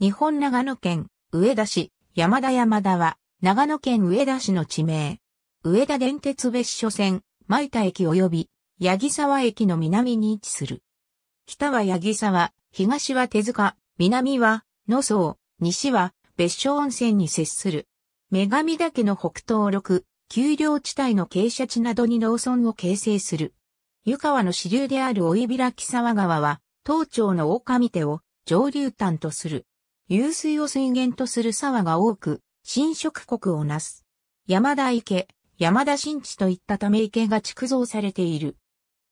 日本長野県、上田市、山田山田は、長野県上田市の地名。上田電鉄別所線、舞田駅及び、八木沢駅の南に位置する。北は八木沢、東は手塚、南は、野草、西は、別所温泉に接する。女神岳の北東六、丘陵地帯の傾斜地などに農村を形成する。湯川の支流である追開沢川は、東町の狼手を上流端とする。湧水を水源とする沢が多く、侵食国をなす。山田池、山田新地といったため池が築造されている。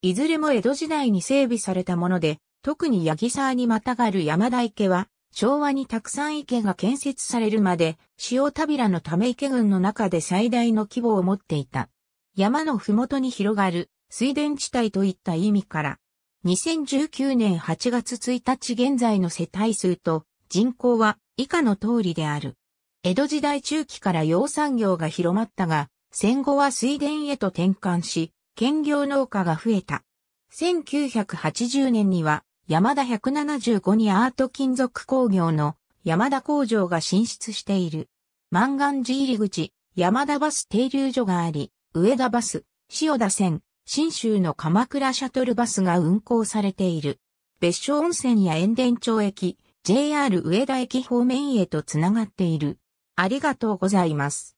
いずれも江戸時代に整備されたもので、特に八木沢にまたがる山田池は、昭和にたくさん池が建設されるまで、塩田平のため池群の中で最大の規模を持っていた。山のふもとに広がる水田地帯といった意味から、2019年8月1日現在の世帯数と人口は以下の通りである。江戸時代中期から養蚕業が広まったが、戦後は水田へと転換し、兼業農家が増えた。1980年には、山田175にアート金属工業の山田工場が進出している。万願寺入り口、山田バス停留所があり、上田バス、塩田線、新州の鎌倉シャトルバスが運行されている。別所温泉や塩田町駅、JR 上田駅方面へとつながっている。ありがとうございます。